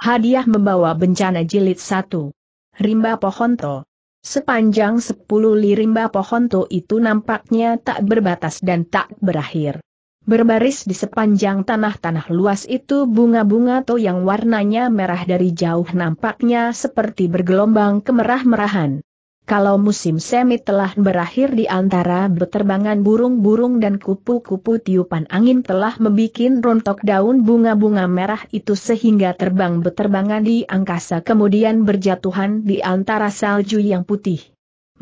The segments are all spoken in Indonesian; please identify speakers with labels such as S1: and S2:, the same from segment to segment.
S1: Hadiah membawa bencana jilid satu. Rimba Pohonto. Sepanjang sepuluh li rimba Pohonto itu nampaknya tak berbatas dan tak berakhir. Berbaris di sepanjang tanah-tanah luas itu bunga-bunga to yang warnanya merah dari jauh nampaknya seperti bergelombang kemerah-merahan. Kalau musim semi telah berakhir di antara berterbangan burung-burung dan kupu-kupu tiupan angin telah membuat rontok daun bunga-bunga merah itu sehingga terbang terbangan di angkasa kemudian berjatuhan di antara salju yang putih.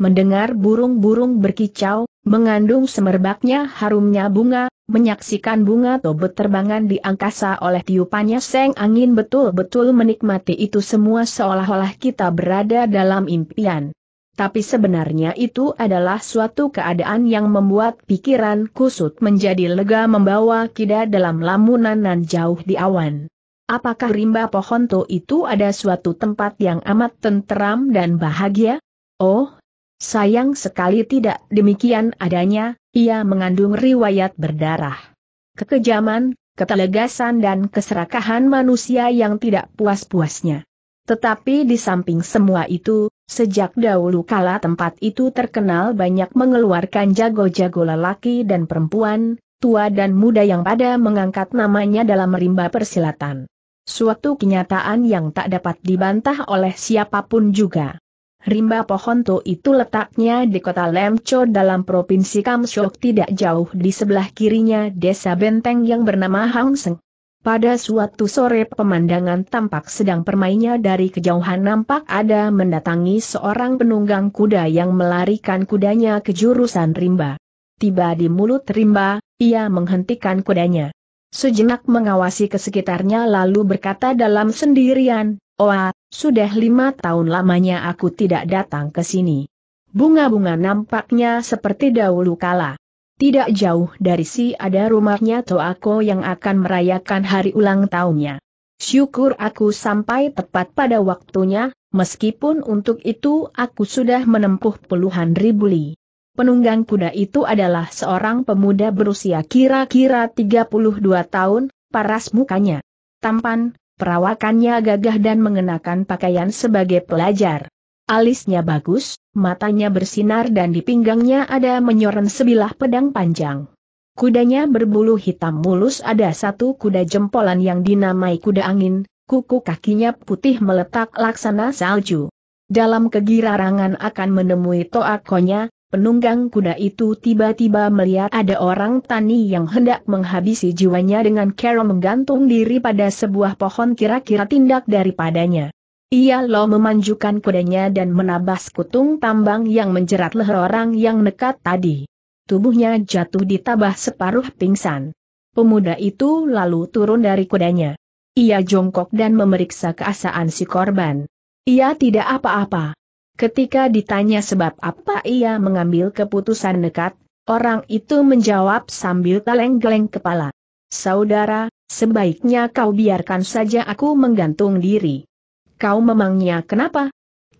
S1: Mendengar burung-burung berkicau, mengandung semerbaknya harumnya bunga, menyaksikan bunga atau berterbangan di angkasa oleh tiupannya seng angin betul-betul menikmati itu semua seolah-olah kita berada dalam impian tapi sebenarnya itu adalah suatu keadaan yang membuat pikiran kusut menjadi lega membawa kida dalam lamunan nan jauh di awan. Apakah rimba pohon to itu ada suatu tempat yang amat tenteram dan bahagia? Oh, sayang sekali tidak demikian adanya, ia mengandung riwayat berdarah. Kekejaman, ketelegasan dan keserakahan manusia yang tidak puas-puasnya. Tetapi di samping semua itu, sejak dahulu kala tempat itu terkenal banyak mengeluarkan jago-jago lelaki dan perempuan, tua dan muda yang pada mengangkat namanya dalam rimba persilatan. Suatu kenyataan yang tak dapat dibantah oleh siapapun juga. Rimba pohon Pohonto itu letaknya di kota Lemco dalam provinsi Kamshok tidak jauh di sebelah kirinya desa benteng yang bernama Hang Seng. Pada suatu sore pemandangan tampak sedang permainya dari kejauhan nampak ada mendatangi seorang penunggang kuda yang melarikan kudanya ke jurusan rimba. Tiba di mulut rimba, ia menghentikan kudanya. Sejenak mengawasi ke sekitarnya lalu berkata dalam sendirian, Oa, sudah lima tahun lamanya aku tidak datang ke sini. Bunga-bunga nampaknya seperti dahulu kala. Tidak jauh dari si ada rumahnya Toako yang akan merayakan hari ulang tahunnya. Syukur aku sampai tepat pada waktunya, meskipun untuk itu aku sudah menempuh puluhan ribu li. Penunggang kuda itu adalah seorang pemuda berusia kira-kira 32 tahun, paras mukanya. Tampan, perawakannya gagah dan mengenakan pakaian sebagai pelajar. Alisnya bagus, matanya bersinar dan di pinggangnya ada menyoran sebilah pedang panjang. Kudanya berbulu hitam mulus ada satu kuda jempolan yang dinamai kuda angin, kuku kakinya putih meletak laksana salju. Dalam kegirarangan akan menemui toakonya, penunggang kuda itu tiba-tiba melihat ada orang tani yang hendak menghabisi jiwanya dengan cara menggantung diri pada sebuah pohon kira-kira tindak daripadanya. Ia lo memanjukan kudanya dan menabas kutung tambang yang menjerat leher orang yang nekat tadi. Tubuhnya jatuh ditabah separuh pingsan. Pemuda itu lalu turun dari kudanya. Ia jongkok dan memeriksa keasaan si korban. Ia tidak apa-apa. Ketika ditanya sebab apa ia mengambil keputusan nekat, orang itu menjawab sambil geleng-geleng kepala. Saudara, sebaiknya kau biarkan saja aku menggantung diri. Kau memangnya kenapa?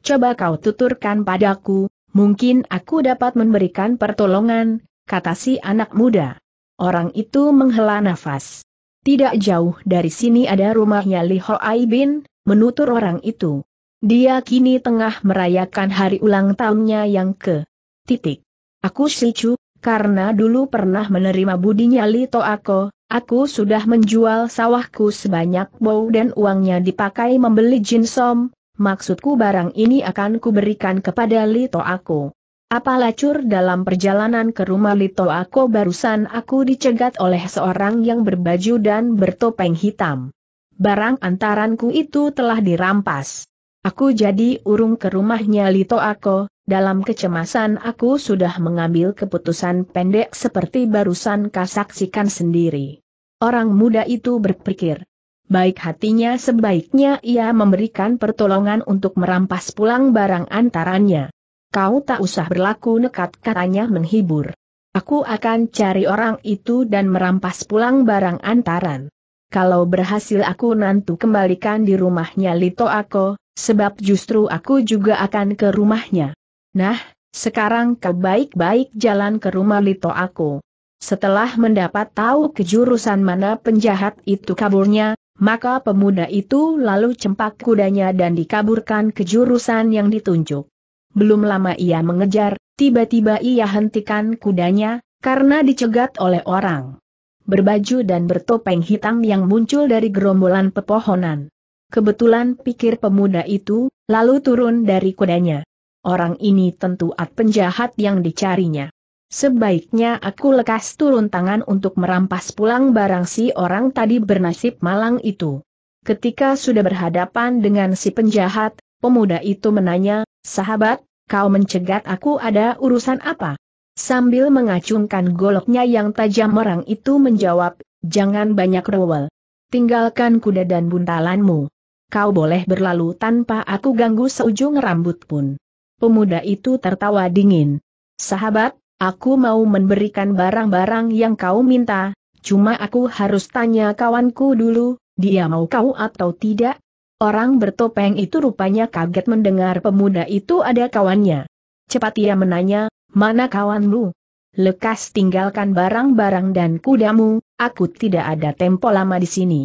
S1: Coba kau tuturkan padaku, mungkin aku dapat memberikan pertolongan, kata si anak muda. Orang itu menghela nafas. Tidak jauh dari sini ada rumahnya Li Ai Bin, menutur orang itu. Dia kini tengah merayakan hari ulang tahunnya yang ke. Titik. Aku Chu, karena dulu pernah menerima budinya Li To Ako. Aku sudah menjual sawahku sebanyak bau dan uangnya dipakai membeli jinsom, maksudku barang ini akan kuberikan kepada Lito aku. Apa lacur dalam perjalanan ke rumah Lito aku barusan aku dicegat oleh seorang yang berbaju dan bertopeng hitam. Barang antaranku itu telah dirampas. Aku jadi urung ke rumahnya Lito Ako, dalam kecemasan aku sudah mengambil keputusan pendek seperti barusan kasaksikan sendiri. Orang muda itu berpikir, baik hatinya sebaiknya ia memberikan pertolongan untuk merampas pulang barang antaranya. Kau tak usah berlaku nekat katanya menghibur. Aku akan cari orang itu dan merampas pulang barang antaran kalau berhasil aku nantu kembalikan di rumahnya Lito Ako, sebab justru aku juga akan ke rumahnya. Nah, sekarang kau baik-baik jalan ke rumah Lito Ako. Setelah mendapat tahu kejurusan mana penjahat itu kaburnya, maka pemuda itu lalu cempak kudanya dan dikaburkan ke jurusan yang ditunjuk. Belum lama ia mengejar, tiba-tiba ia hentikan kudanya, karena dicegat oleh orang berbaju dan bertopeng hitam yang muncul dari gerombolan pepohonan. Kebetulan pikir pemuda itu, lalu turun dari kudanya. Orang ini tentu at penjahat yang dicarinya. Sebaiknya aku lekas turun tangan untuk merampas pulang barang si orang tadi bernasib malang itu. Ketika sudah berhadapan dengan si penjahat, pemuda itu menanya, sahabat, kau mencegat aku ada urusan apa? Sambil mengacungkan goloknya yang tajam orang itu menjawab, jangan banyak rewel. Tinggalkan kuda dan buntalanmu. Kau boleh berlalu tanpa aku ganggu seujung rambut pun. Pemuda itu tertawa dingin. Sahabat, aku mau memberikan barang-barang yang kau minta, cuma aku harus tanya kawanku dulu, dia mau kau atau tidak? Orang bertopeng itu rupanya kaget mendengar pemuda itu ada kawannya. Cepat ia menanya, Mana kawanmu? Lekas tinggalkan barang-barang dan kudamu, aku tidak ada tempo lama di sini.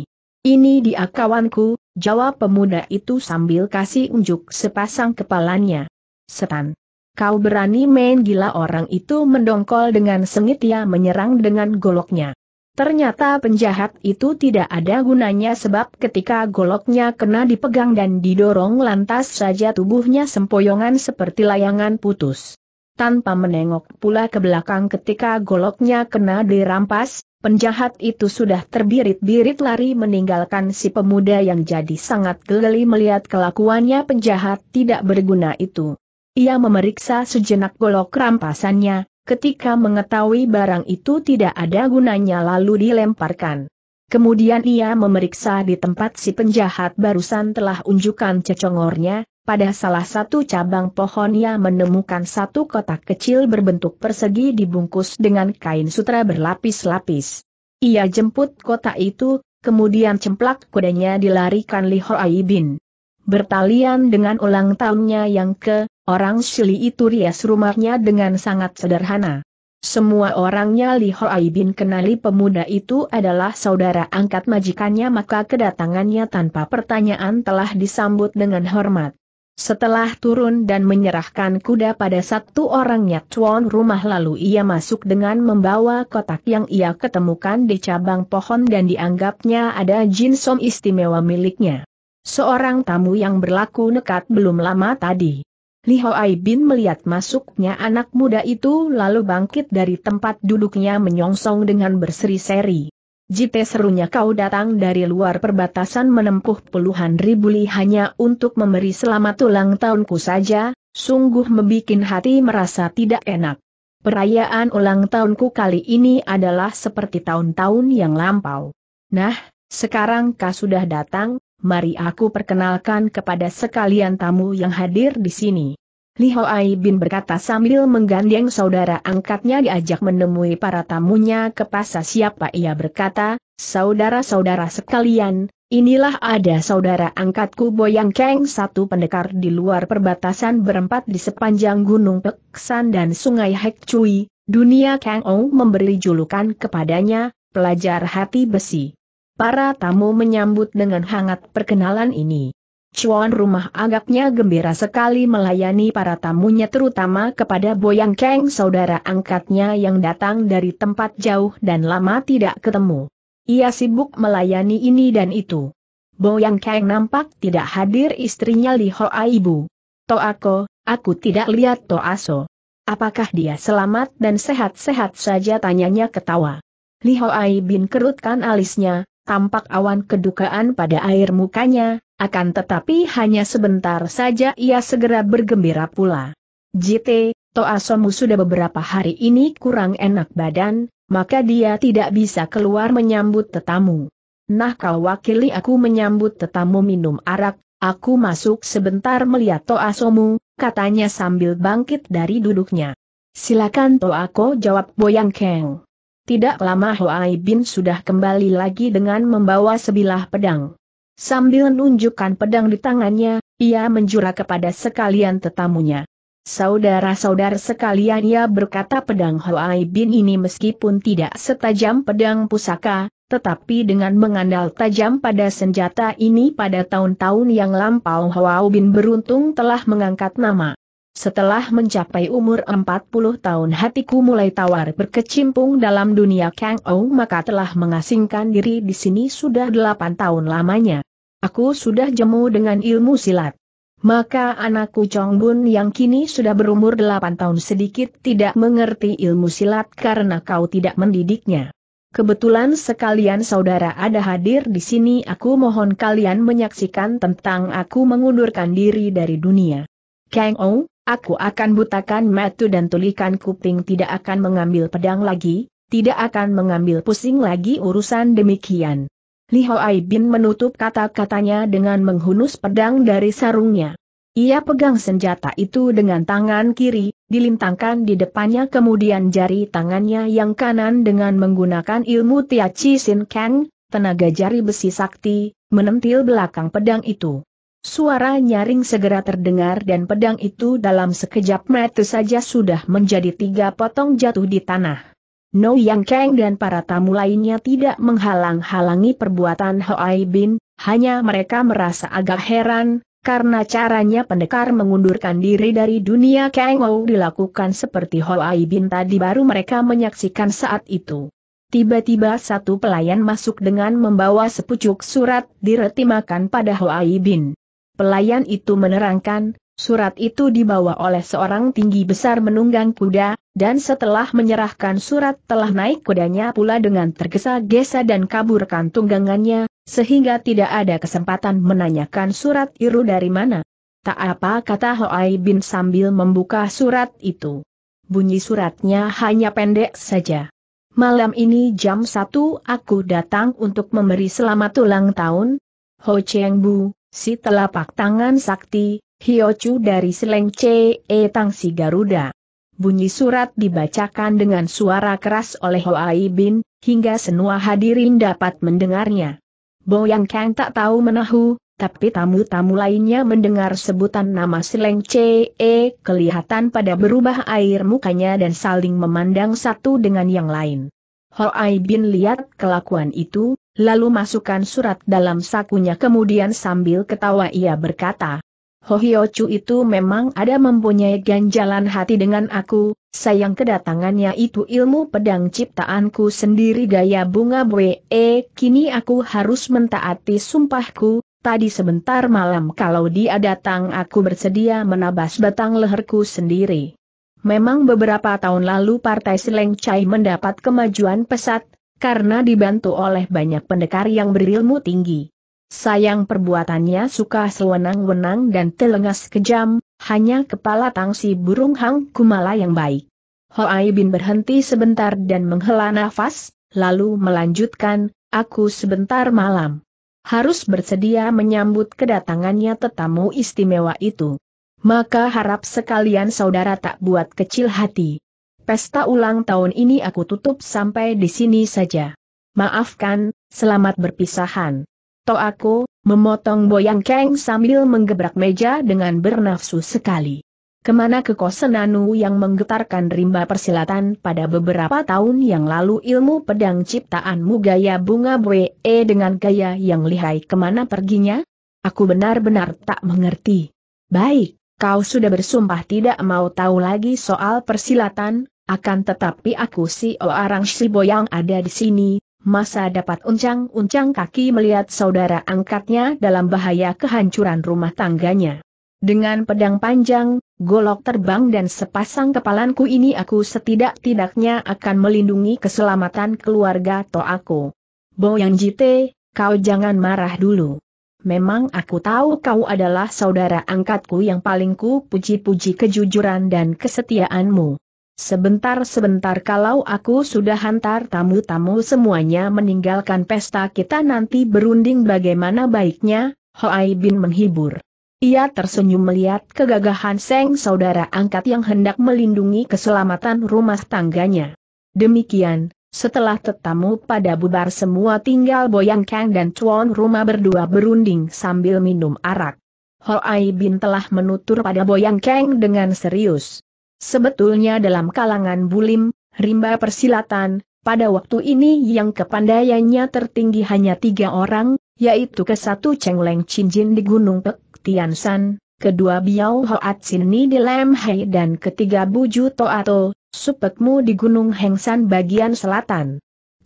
S1: Ini dia kawanku, jawab pemuda itu sambil kasih unjuk sepasang kepalanya. Setan. Kau berani main gila orang itu mendongkol dengan sengit ia ya menyerang dengan goloknya. Ternyata penjahat itu tidak ada gunanya sebab ketika goloknya kena dipegang dan didorong lantas saja tubuhnya sempoyongan seperti layangan putus tanpa menengok pula ke belakang ketika goloknya kena dirampas, penjahat itu sudah terbirit-birit lari meninggalkan si pemuda yang jadi sangat geli melihat kelakuannya penjahat tidak berguna itu. Ia memeriksa sejenak golok rampasannya, ketika mengetahui barang itu tidak ada gunanya lalu dilemparkan. Kemudian ia memeriksa di tempat si penjahat barusan telah unjukkan cecongornya, pada salah satu cabang pohon ia menemukan satu kotak kecil berbentuk persegi dibungkus dengan kain sutra berlapis-lapis. Ia jemput kotak itu, kemudian cemplak kudanya dilarikan Li Hoai Bin. Bertalian dengan ulang tahunnya yang ke, orang Shili itu rias rumahnya dengan sangat sederhana. Semua orangnya Li Hoai Bin kenali pemuda itu adalah saudara angkat majikannya maka kedatangannya tanpa pertanyaan telah disambut dengan hormat. Setelah turun dan menyerahkan kuda pada satu orangnya tuan rumah lalu ia masuk dengan membawa kotak yang ia ketemukan di cabang pohon dan dianggapnya ada jin som istimewa miliknya. Seorang tamu yang berlaku nekat belum lama tadi. Li Hoai Bin melihat masuknya anak muda itu lalu bangkit dari tempat duduknya menyongsong dengan berseri-seri. Jipe serunya kau datang dari luar perbatasan menempuh puluhan ribu li hanya untuk memberi selamat ulang tahunku saja, sungguh membuat hati merasa tidak enak. Perayaan ulang tahunku kali ini adalah seperti tahun-tahun yang lampau. Nah, sekarang kau sudah datang, mari aku perkenalkan kepada sekalian tamu yang hadir di sini. Li Hoai Bin berkata sambil menggandeng saudara angkatnya diajak menemui para tamunya ke pasar siapa ia berkata, saudara-saudara sekalian, inilah ada saudara angkatku Boyang Keng satu pendekar di luar perbatasan berempat di sepanjang Gunung Peksan dan Sungai Hek Cui, dunia Kang Ou memberi julukan kepadanya, pelajar hati besi. Para tamu menyambut dengan hangat perkenalan ini. Cuan rumah agaknya gembira sekali melayani para tamunya terutama kepada Boyang Keng saudara angkatnya yang datang dari tempat jauh dan lama tidak ketemu. Ia sibuk melayani ini dan itu. Boyang Keng nampak tidak hadir istrinya Li Hoa Ibu. Toako, aku tidak lihat Toaso. Apakah dia selamat dan sehat-sehat saja tanyanya ketawa. Li Hoa kerutkan alisnya, tampak awan kedukaan pada air mukanya, akan tetapi hanya sebentar saja ia segera bergembira pula. JT, Toasomu sudah beberapa hari ini kurang enak badan, maka dia tidak bisa keluar menyambut tetamu. Nah kau wakili aku menyambut tetamu minum arak, aku masuk sebentar melihat Toasomu, katanya sambil bangkit dari duduknya. Silakan Toako jawab Boyang Keng. Tidak lama Huai Bin sudah kembali lagi dengan membawa sebilah pedang. Sambil menunjukkan pedang di tangannya, ia menjura kepada sekalian tetamunya. Saudara-saudara sekalian ia berkata pedang Huai Bin ini meskipun tidak setajam pedang pusaka, tetapi dengan mengandal tajam pada senjata ini pada tahun-tahun yang lampau Huai Bin beruntung telah mengangkat nama setelah mencapai umur 40 tahun hatiku mulai tawar berkecimpung dalam dunia Kang Ou maka telah mengasingkan diri di sini sudah 8 tahun lamanya. Aku sudah jemu dengan ilmu silat. Maka anakku Chong Bun yang kini sudah berumur 8 tahun sedikit tidak mengerti ilmu silat karena kau tidak mendidiknya. Kebetulan sekalian saudara ada hadir di sini aku mohon kalian menyaksikan tentang aku mengundurkan diri dari dunia. Kang Ou, Aku akan butakan metu dan tulikan kuping tidak akan mengambil pedang lagi, tidak akan mengambil pusing lagi urusan demikian. Li Hoai Bin menutup kata-katanya dengan menghunus pedang dari sarungnya. Ia pegang senjata itu dengan tangan kiri, dilintangkan di depannya kemudian jari tangannya yang kanan dengan menggunakan ilmu Tia Chi Sin Kang, tenaga jari besi sakti, menentil belakang pedang itu. Suara nyaring segera terdengar dan pedang itu dalam sekejap mata saja sudah menjadi tiga potong jatuh di tanah. No Yang Kang dan para tamu lainnya tidak menghalang-halangi perbuatan Hoai Bin, hanya mereka merasa agak heran, karena caranya pendekar mengundurkan diri dari dunia Kang Ou dilakukan seperti Hoai Bin tadi baru mereka menyaksikan saat itu. Tiba-tiba satu pelayan masuk dengan membawa sepucuk surat diretimakan pada Hoai Bin. Pelayan itu menerangkan, surat itu dibawa oleh seorang tinggi besar menunggang kuda, dan setelah menyerahkan surat telah naik kudanya pula dengan tergesa-gesa dan kaburkan tunggangannya, sehingga tidak ada kesempatan menanyakan surat itu dari mana. Tak apa kata Hoai Bin sambil membuka surat itu. Bunyi suratnya hanya pendek saja. Malam ini jam satu, aku datang untuk memberi selamat ulang tahun. Ho Cheng Bu, si telapak tangan sakti, Hiochu dari Seleng C. E. Tangsi Garuda. Bunyi surat dibacakan dengan suara keras oleh Hoai Bin, hingga semua hadirin dapat mendengarnya. Boyang Kang tak tahu menahu, tapi tamu-tamu lainnya mendengar sebutan nama Seleng C.E. E, kelihatan pada berubah air mukanya dan saling memandang satu dengan yang lain. Hoai Bin lihat kelakuan itu, lalu masukkan surat dalam sakunya kemudian sambil ketawa ia berkata, Hohiochu itu memang ada mempunyai ganjalan hati dengan aku, sayang kedatangannya itu ilmu pedang ciptaanku sendiri gaya bunga bwe, e, kini aku harus mentaati sumpahku, tadi sebentar malam kalau dia datang aku bersedia menabas batang leherku sendiri. Memang beberapa tahun lalu Partai Seleng Chai mendapat kemajuan pesat, karena dibantu oleh banyak pendekar yang berilmu tinggi. Sayang perbuatannya suka sewenang-wenang dan telengas kejam, hanya kepala tangsi burung hang kumala yang baik. Hoai bin berhenti sebentar dan menghela nafas, lalu melanjutkan, aku sebentar malam. Harus bersedia menyambut kedatangannya tetamu istimewa itu. Maka harap sekalian saudara tak buat kecil hati. Pesta ulang tahun ini aku tutup sampai di sini saja. Maafkan, selamat berpisahan. To aku, memotong Boyang Keng sambil menggebrak meja dengan bernafsu sekali. Kemana ke Kosenanu yang menggetarkan rimba persilatan pada beberapa tahun yang lalu ilmu pedang ciptaanmu gaya bunga bwe e dengan gaya yang lihai kemana perginya? Aku benar-benar tak mengerti. Baik, kau sudah bersumpah tidak mau tahu lagi soal persilatan, akan tetapi aku si orang si yang ada di sini, masa dapat uncang-uncang kaki melihat saudara angkatnya dalam bahaya kehancuran rumah tangganya. Dengan pedang panjang, golok terbang dan sepasang kepalanku ini aku setidak-tidaknya akan melindungi keselamatan keluarga to aku. Boyang Jite, kau jangan marah dulu. Memang aku tahu kau adalah saudara angkatku yang paling ku puji-puji kejujuran dan kesetiaanmu. Sebentar-sebentar kalau aku sudah hantar tamu-tamu semuanya meninggalkan pesta kita nanti berunding bagaimana baiknya, Hoai Bin menghibur. Ia tersenyum melihat kegagahan Seng saudara angkat yang hendak melindungi keselamatan rumah tangganya. Demikian, setelah tetamu pada bubar semua tinggal Boyang Kang dan Chuan rumah berdua berunding sambil minum arak. Hoai Bin telah menutur pada Boyang Kang dengan serius. Sebetulnya dalam kalangan bulim, rimba persilatan, pada waktu ini yang kepandaiannya tertinggi hanya tiga orang, yaitu ke satu Cheng Leng Cinjin di Gunung Pek Tiansan, kedua Biao Hoat Sini di Lem Hai dan ketiga Buju Toato, Supekmu di Gunung Hengsan bagian selatan.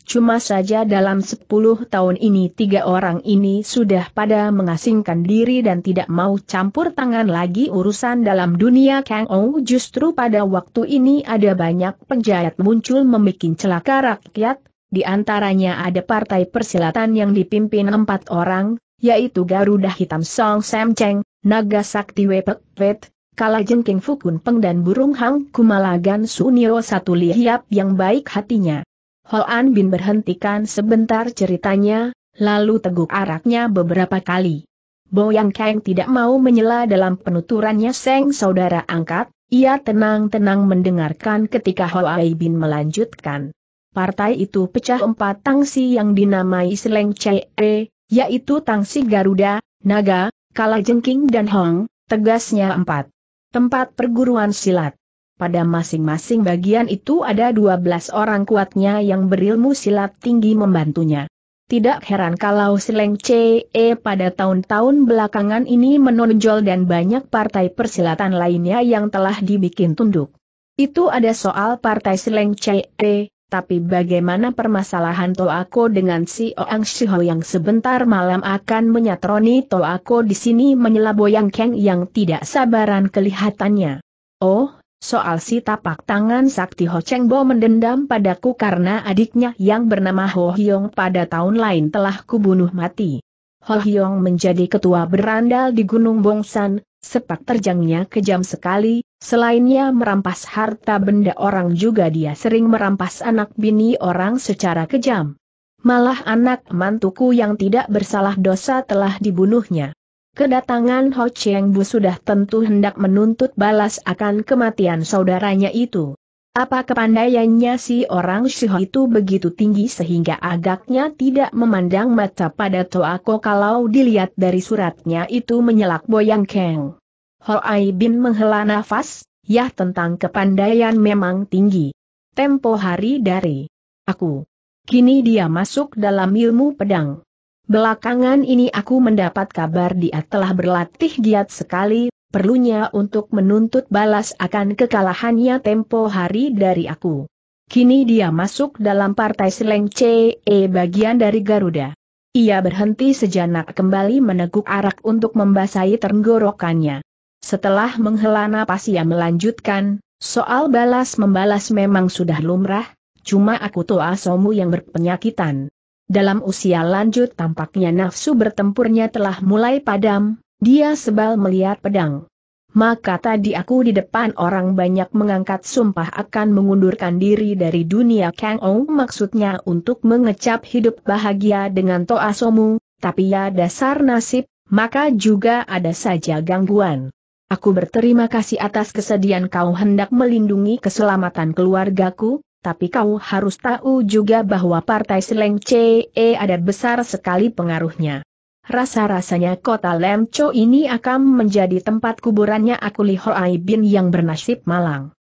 S1: Cuma saja dalam sepuluh tahun ini tiga orang ini sudah pada mengasingkan diri dan tidak mau campur tangan lagi urusan dalam dunia Kang Ou justru pada waktu ini ada banyak penjahat muncul membuat celaka rakyat, di antaranya ada partai persilatan yang dipimpin empat orang, yaitu Garuda Hitam Song Sam Cheng, Naga Sakti Wepek Wet, Kala Jengking Fukun Peng dan Burung Hang Kumalagan Sunio Satu Lihiap yang baik hatinya. Hoan Bin berhentikan sebentar ceritanya, lalu teguk araknya beberapa kali. Boyang Kang tidak mau menyela dalam penuturannya Seng saudara angkat, ia tenang-tenang mendengarkan ketika Hoai Bin melanjutkan. Partai itu pecah empat tangsi yang dinamai Seleng e, yaitu tangsi Garuda, Naga, Kalajengking dan Hong, tegasnya empat. Tempat perguruan silat. Pada masing-masing bagian itu ada 12 orang kuatnya yang berilmu silat tinggi membantunya. Tidak heran kalau Seleng CE pada tahun-tahun belakangan ini menonjol dan banyak partai persilatan lainnya yang telah dibikin tunduk. Itu ada soal partai Seleng CE, tapi bagaimana permasalahan Toako dengan si Oang Shiho yang sebentar malam akan menyatroni Toako di sini menyela Boyang yang tidak sabaran kelihatannya. Oh, Soal si tapak tangan sakti Ho Cheng Bo mendendam padaku karena adiknya yang bernama Ho Hyong pada tahun lain telah kubunuh mati. Ho Hyong menjadi ketua berandal di Gunung Bongsan, sepak terjangnya kejam sekali, selainnya merampas harta benda orang juga dia sering merampas anak bini orang secara kejam. Malah anak mantuku yang tidak bersalah dosa telah dibunuhnya. Kedatangan Ho Cheng Bu sudah tentu hendak menuntut balas akan kematian saudaranya itu. Apa kepandaiannya si orang Shiho itu begitu tinggi sehingga agaknya tidak memandang mata pada Toako kalau dilihat dari suratnya itu menyelak Boyang Keng. Ai Bin menghela nafas, Yah tentang kepandaian memang tinggi. Tempo hari dari aku. Kini dia masuk dalam ilmu pedang. Belakangan ini aku mendapat kabar dia telah berlatih giat sekali, perlunya untuk menuntut balas akan kekalahannya tempo hari dari aku. Kini dia masuk dalam partai Seleng CE bagian dari Garuda. Ia berhenti sejenak kembali meneguk arak untuk membasahi tenggorokannya. Setelah menghela napas ia melanjutkan, soal balas-membalas memang sudah lumrah, cuma aku toa somu yang berpenyakitan. Dalam usia lanjut tampaknya nafsu bertempurnya telah mulai padam, dia sebal melihat pedang. Maka tadi aku di depan orang banyak mengangkat sumpah akan mengundurkan diri dari dunia Kang Ou maksudnya untuk mengecap hidup bahagia dengan Toasomu, tapi ya dasar nasib, maka juga ada saja gangguan. Aku berterima kasih atas kesedihan kau hendak melindungi keselamatan keluargaku, tapi kau harus tahu juga bahwa partai Seleng CE ada besar sekali pengaruhnya. Rasa-rasanya kota Lemco ini akan menjadi tempat kuburannya Akuli Hoai Bin yang bernasib malang.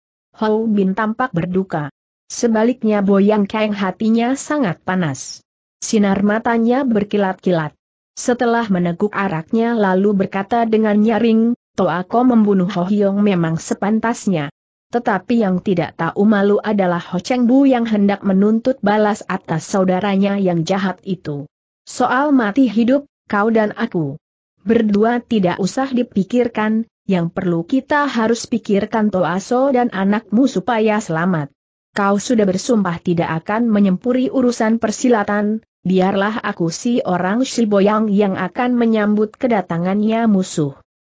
S1: Ho Bin tampak berduka. Sebaliknya Boyang Kang hatinya sangat panas. Sinar matanya berkilat-kilat. Setelah meneguk araknya lalu berkata dengan nyaring, Toako membunuh Ho Hyong memang sepantasnya. Tetapi yang tidak tahu malu adalah Ho Cheng Bu yang hendak menuntut balas atas saudaranya yang jahat itu. Soal mati hidup, kau dan aku. Berdua tidak usah dipikirkan, yang perlu kita harus pikirkan Toaso dan anakmu supaya selamat. Kau sudah bersumpah tidak akan menyempuri urusan persilatan, biarlah aku si orang Shiboyang yang akan menyambut kedatangannya musuh.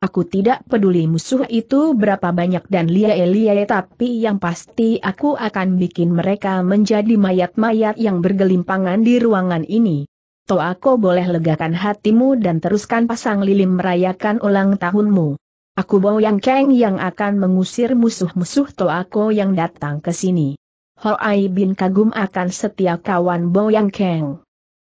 S1: Aku tidak peduli musuh itu berapa banyak dan liai-liai tapi yang pasti aku akan bikin mereka menjadi mayat-mayat yang bergelimpangan di ruangan ini. aku boleh legakan hatimu dan teruskan pasang lilin merayakan ulang tahunmu. Aku bau Yang keng yang akan mengusir musuh-musuh aku yang datang ke sini. Hoai bin kagum akan setia kawan Yang keng.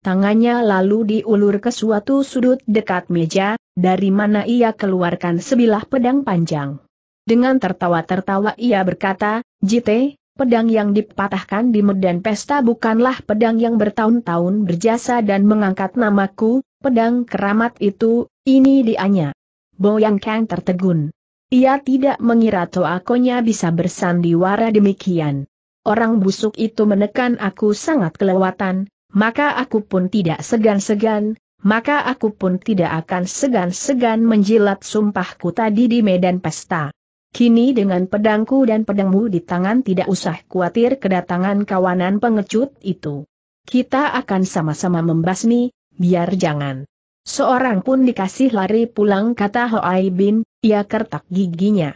S1: Tangannya lalu diulur ke suatu sudut dekat meja, dari mana ia keluarkan sebilah pedang panjang. Dengan tertawa-tertawa ia berkata, Jite, pedang yang dipatahkan di medan pesta bukanlah pedang yang bertahun-tahun berjasa dan mengangkat namaku, pedang keramat itu, ini dianya. Boyang Kang tertegun. Ia tidak mengira toakonya bisa bersandiwara demikian. Orang busuk itu menekan aku sangat kelewatan, maka aku pun tidak segan-segan, maka aku pun tidak akan segan-segan menjilat sumpahku tadi di medan pesta. Kini dengan pedangku dan pedangmu di tangan tidak usah khawatir kedatangan kawanan pengecut itu. Kita akan sama-sama membasmi, biar jangan. Seorang pun dikasih lari pulang kata Hoai Bin, ia kertak giginya.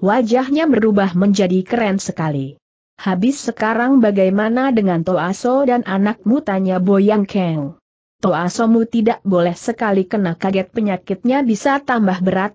S1: Wajahnya berubah menjadi keren sekali habis sekarang bagaimana dengan Toaso dan anakmu tanya Boyang Keng. Toasomu tidak boleh sekali kena kaget penyakitnya bisa tambah berat,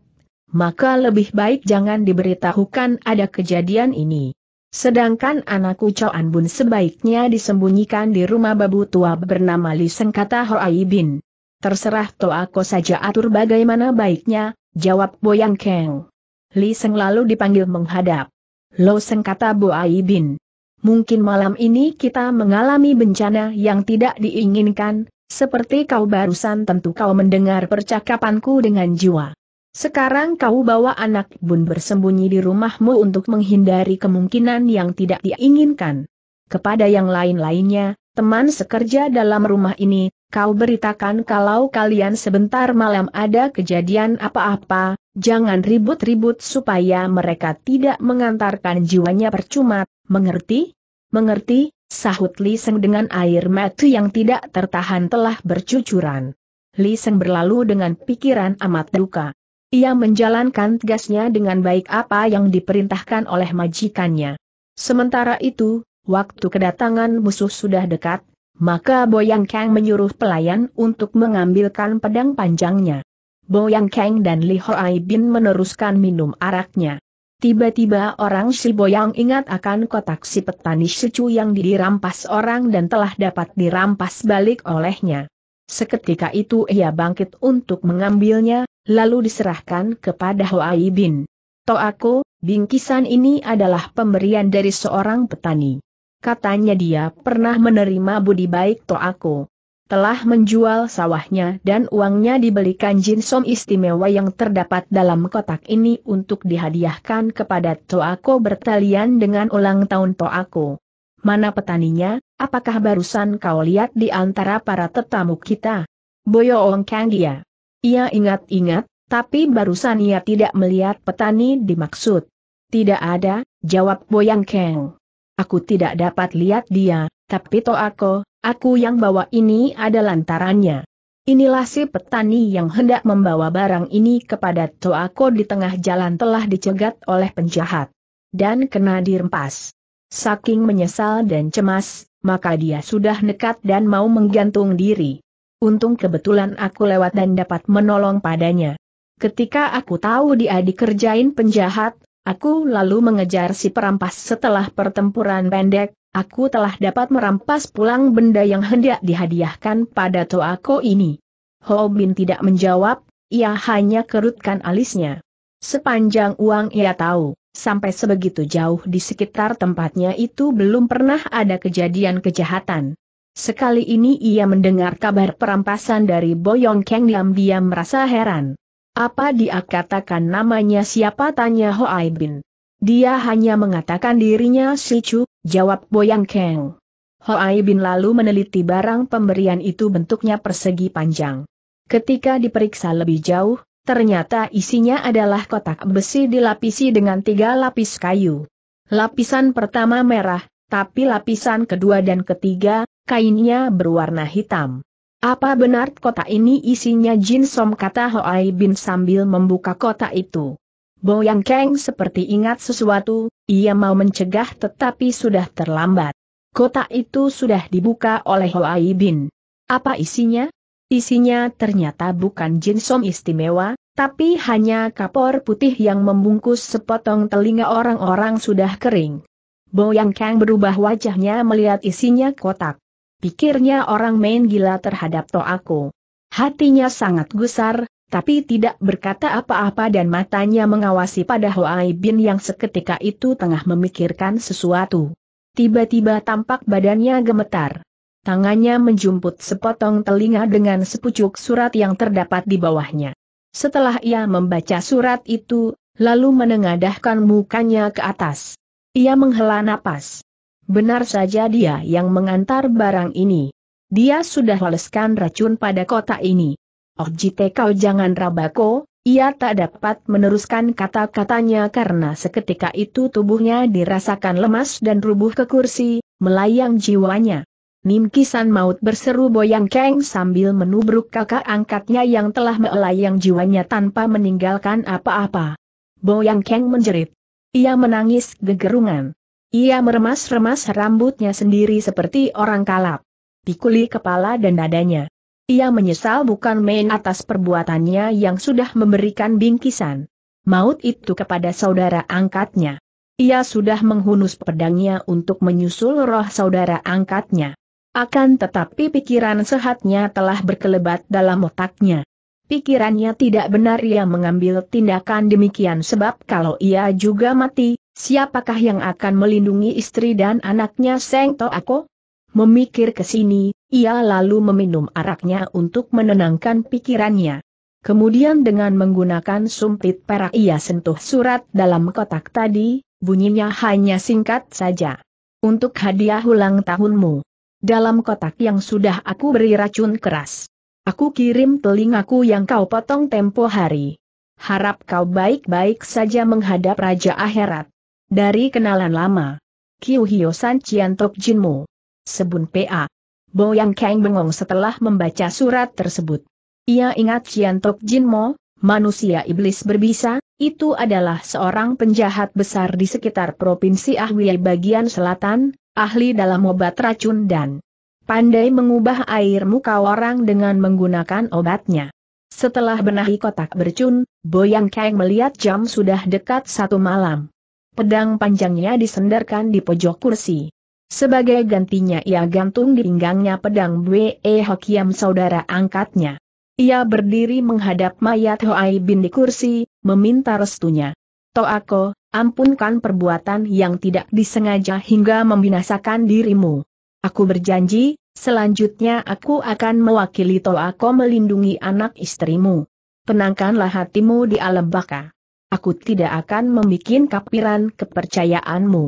S1: maka lebih baik jangan diberitahukan ada kejadian ini. Sedangkan anakku Choan Bun sebaiknya disembunyikan di rumah babu tua bernama Li kata Hoai Bin. Terserah Toako saja atur bagaimana baiknya, jawab Boyang Keng. Li lalu dipanggil menghadap. Lo sengkata Bu Bin. Mungkin malam ini kita mengalami bencana yang tidak diinginkan, seperti kau barusan tentu kau mendengar percakapanku dengan jiwa. Sekarang kau bawa anak bun bersembunyi di rumahmu untuk menghindari kemungkinan yang tidak diinginkan. Kepada yang lain-lainnya, teman sekerja dalam rumah ini, kau beritakan kalau kalian sebentar malam ada kejadian apa-apa, Jangan ribut-ribut supaya mereka tidak mengantarkan jiwanya percuma, mengerti? Mengerti, sahut Li Seng dengan air mata yang tidak tertahan telah bercucuran. Li Seng berlalu dengan pikiran amat duka. Ia menjalankan tugasnya dengan baik apa yang diperintahkan oleh majikannya. Sementara itu, waktu kedatangan musuh sudah dekat, maka Boyang Kang menyuruh pelayan untuk mengambilkan pedang panjangnya. Boyang Kang dan Li Hoai Bin meneruskan minum araknya. Tiba-tiba orang si Boyang ingat akan kotak si petani secu yang dirampas orang dan telah dapat dirampas balik olehnya. Seketika itu ia bangkit untuk mengambilnya, lalu diserahkan kepada Hoai Bin. Toako, bingkisan ini adalah pemberian dari seorang petani. Katanya dia pernah menerima budi baik Toako telah menjual sawahnya dan uangnya dibelikan jin som istimewa yang terdapat dalam kotak ini untuk dihadiahkan kepada Toako bertalian dengan ulang tahun Toako. Mana petaninya, apakah barusan kau lihat di antara para tetamu kita? Boyo Ong Kang dia. Ia ingat-ingat, tapi barusan ia tidak melihat petani dimaksud. Tidak ada, jawab Boyang Kang. Aku tidak dapat lihat dia, tapi Toako, Aku yang bawa ini ada lantarannya. Inilah si petani yang hendak membawa barang ini kepada Toako di tengah jalan telah dicegat oleh penjahat. Dan kena dirempas. Saking menyesal dan cemas, maka dia sudah nekat dan mau menggantung diri. Untung kebetulan aku lewat dan dapat menolong padanya. Ketika aku tahu dia dikerjain penjahat, aku lalu mengejar si perampas setelah pertempuran pendek, aku telah dapat merampas pulang benda yang hendak dihadiahkan pada Toa Toako ini. Ho Bin tidak menjawab, ia hanya kerutkan alisnya. Sepanjang uang ia tahu, sampai sebegitu jauh di sekitar tempatnya itu belum pernah ada kejadian kejahatan. Sekali ini ia mendengar kabar perampasan dari Boyong Keng diam-diam merasa heran. Apa dia katakan namanya siapa tanya Ho Ai Bin. Dia hanya mengatakan dirinya si Chu, Jawab Boyang Keng. Hoai Bin lalu meneliti barang pemberian itu bentuknya persegi panjang. Ketika diperiksa lebih jauh, ternyata isinya adalah kotak besi dilapisi dengan tiga lapis kayu. Lapisan pertama merah, tapi lapisan kedua dan ketiga, kainnya berwarna hitam. Apa benar kotak ini isinya jin som kata Hoai Bin sambil membuka kotak itu? Boyang Kang seperti ingat sesuatu, ia mau mencegah tetapi sudah terlambat. Kotak itu sudah dibuka oleh Hoai Bin. Apa isinya? Isinya ternyata bukan Jin jinsom istimewa, tapi hanya kapor putih yang membungkus sepotong telinga orang-orang sudah kering. Boyang Kang berubah wajahnya melihat isinya kotak. Pikirnya orang main gila terhadap aku. Hatinya sangat gusar, tapi tidak berkata apa-apa dan matanya mengawasi pada Hoai Bin yang seketika itu tengah memikirkan sesuatu. Tiba-tiba tampak badannya gemetar. Tangannya menjumput sepotong telinga dengan sepucuk surat yang terdapat di bawahnya. Setelah ia membaca surat itu, lalu menengadahkan mukanya ke atas. Ia menghela napas. Benar saja dia yang mengantar barang ini. Dia sudah oleskan racun pada kota ini. Oh jite kau jangan rabako, ia tak dapat meneruskan kata-katanya karena seketika itu tubuhnya dirasakan lemas dan rubuh ke kursi, melayang jiwanya. Nim Kisan maut berseru boyang keng sambil menubruk kakak angkatnya yang telah melayang jiwanya tanpa meninggalkan apa-apa. Boyang keng menjerit. Ia menangis gegerungan. Ia meremas-remas rambutnya sendiri seperti orang kalap. Pikuli kepala dan dadanya. Ia menyesal bukan main atas perbuatannya yang sudah memberikan bingkisan. Maut itu kepada saudara angkatnya. Ia sudah menghunus pedangnya untuk menyusul roh saudara angkatnya. Akan tetapi pikiran sehatnya telah berkelebat dalam otaknya. Pikirannya tidak benar ia mengambil tindakan demikian sebab kalau ia juga mati, siapakah yang akan melindungi istri dan anaknya Seng Toako? Memikir ke sini, ia lalu meminum araknya untuk menenangkan pikirannya. Kemudian dengan menggunakan sumpit perak ia sentuh surat dalam kotak tadi, bunyinya hanya singkat saja. Untuk hadiah ulang tahunmu. Dalam kotak yang sudah aku beri racun keras. Aku kirim telingaku yang kau potong tempo hari. Harap kau baik-baik saja menghadap Raja Akhirat. Dari kenalan lama. Kiuhyo San Ciantok Jinmu. Sebun PA. Boyang Kang bengong setelah membaca surat tersebut. Ia ingat Cian Tok Jin Mo, manusia iblis berbisa, itu adalah seorang penjahat besar di sekitar Provinsi Ahwei bagian selatan, ahli dalam obat racun dan pandai mengubah air muka orang dengan menggunakan obatnya. Setelah benahi kotak bercun, Boyang Kang melihat jam sudah dekat satu malam. Pedang panjangnya disenderkan di pojok kursi. Sebagai gantinya ia gantung di pinggangnya pedang Bwe Hokiam saudara angkatnya. Ia berdiri menghadap mayat Hoai bin di kursi, meminta restunya. Toako, ampunkan perbuatan yang tidak disengaja hingga membinasakan dirimu. Aku berjanji, selanjutnya aku akan mewakili Toako melindungi anak istrimu. Tenangkanlah hatimu di alam baka. Aku tidak akan membuat kapiran kepercayaanmu.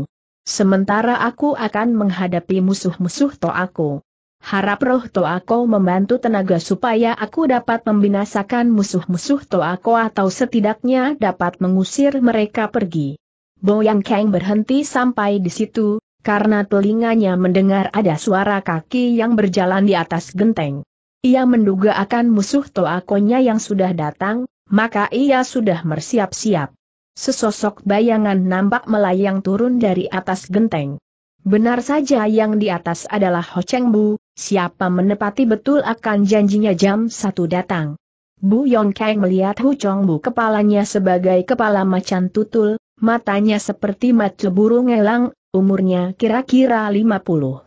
S1: Sementara aku akan menghadapi musuh-musuh Toako. Harap roh Toako membantu tenaga supaya aku dapat membinasakan musuh-musuh Toako atau setidaknya dapat mengusir mereka pergi. Boyang Kang berhenti sampai di situ, karena telinganya mendengar ada suara kaki yang berjalan di atas genteng. Ia menduga akan musuh Toakonya yang sudah datang, maka ia sudah bersiap-siap. Sesosok bayangan nampak melayang turun dari atas genteng. Benar saja yang di atas adalah Ho Cheng Bu, siapa menepati betul akan janjinya jam satu datang. Bu Yong Kang melihat Ho Chong Bu kepalanya sebagai kepala macan tutul, matanya seperti mata burung elang, umurnya kira-kira lima puluh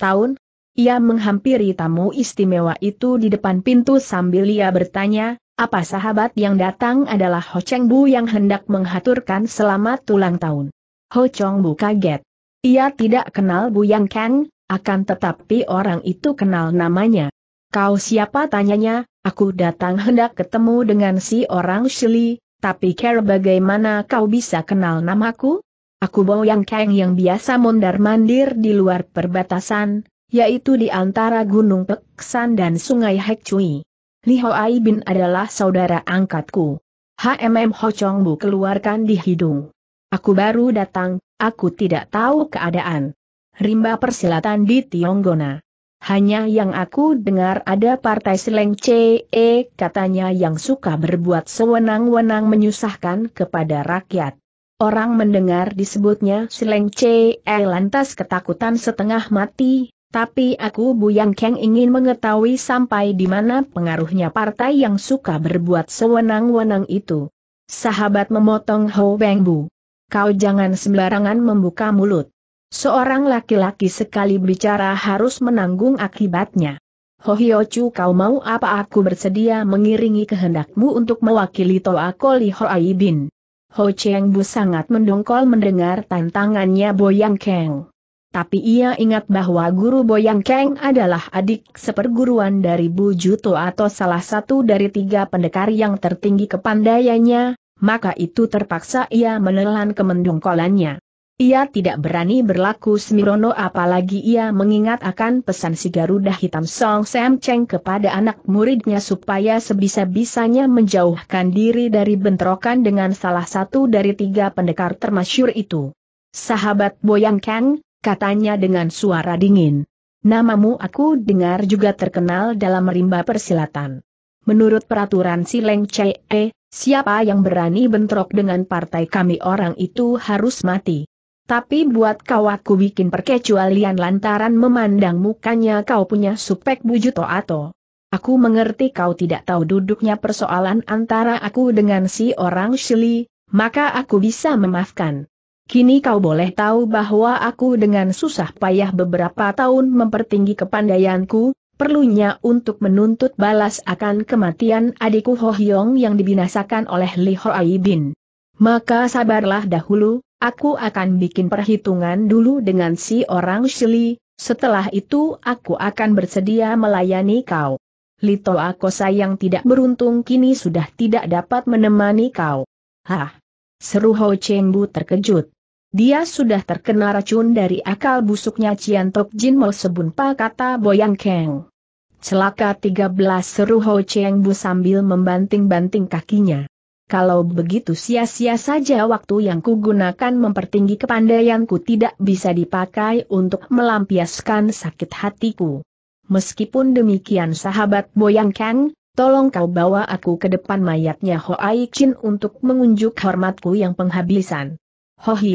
S1: tahun. Ia menghampiri tamu istimewa itu di depan pintu sambil ia bertanya, apa sahabat yang datang adalah Ho Cheng Bu yang hendak menghaturkan selamat ulang tahun. Ho Chong Bu kaget. Ia tidak kenal Bu Yang Kang, akan tetapi orang itu kenal namanya. Kau siapa tanyanya, aku datang hendak ketemu dengan si orang Shili, tapi care bagaimana kau bisa kenal namaku? Aku Bo Yang Kang yang biasa mondar-mandir di luar perbatasan, yaitu di antara Gunung Peksan dan Sungai Hekcui. Li Hoai Bin adalah saudara angkatku. HMM Ho Chong Bu keluarkan di hidung. Aku baru datang, aku tidak tahu keadaan. Rimba persilatan di Tionggona. Hanya yang aku dengar ada partai Seleng CE katanya yang suka berbuat sewenang-wenang menyusahkan kepada rakyat. Orang mendengar disebutnya Seleng CE lantas ketakutan setengah mati, tapi aku Bu Yang Kang ingin mengetahui sampai di mana pengaruhnya partai yang suka berbuat sewenang-wenang itu. Sahabat memotong Ho Beng Bu. Kau jangan sembarangan membuka mulut. Seorang laki-laki sekali bicara harus menanggung akibatnya. Ho Chu kau mau apa aku bersedia mengiringi kehendakmu untuk mewakili Toa Koli Hoaibin. Ho Cheng Bu sangat mendongkol mendengar tantangannya Yang Keng. Tapi ia ingat bahwa guru Boyang Keng adalah adik seperguruan dari Bu Juto atau salah satu dari tiga pendekar yang tertinggi kepandaiannya, maka itu terpaksa ia menelan kemendungkolannya. Ia tidak berani berlaku semirono apalagi ia mengingat akan pesan si Garuda Hitam Song Sam Cheng kepada anak muridnya supaya sebisa-bisanya menjauhkan diri dari bentrokan dengan salah satu dari tiga pendekar termasyur itu. Sahabat Boyang Kang, katanya dengan suara dingin. Namamu aku dengar juga terkenal dalam rimba persilatan. Menurut peraturan si Sileng eh, siapa yang berani bentrok dengan partai kami orang itu harus mati. Tapi buat kau aku bikin perkecualian lantaran memandang mukanya kau punya supek bujuto atau. Aku mengerti kau tidak tahu duduknya persoalan antara aku dengan si orang Shili, maka aku bisa memaafkan. Kini kau boleh tahu bahwa aku dengan susah payah beberapa tahun mempertinggi kepandaianku, perlunya untuk menuntut balas akan kematian adikku Ho Hyong yang dibinasakan oleh Li Hoai Bin. Maka sabarlah dahulu, aku akan bikin perhitungan dulu dengan si orang Shili, setelah itu aku akan bersedia melayani kau. Lito aku sayang tidak beruntung kini sudah tidak dapat menemani kau. Hah! Seru Ho Cheng Bu terkejut. Dia sudah terkena racun dari akal busuknya Cian Tok Jin Mo Sebunpa kata Boyang Keng. Celaka 13 seru Ho Cheng Bu sambil membanting-banting kakinya. Kalau begitu sia-sia saja waktu yang kugunakan mempertinggi kepandaianku tidak bisa dipakai untuk melampiaskan sakit hatiku. Meskipun demikian sahabat Boyang Kang, tolong kau bawa aku ke depan mayatnya Ho Ai Chin untuk mengunjuk hormatku yang penghabisan.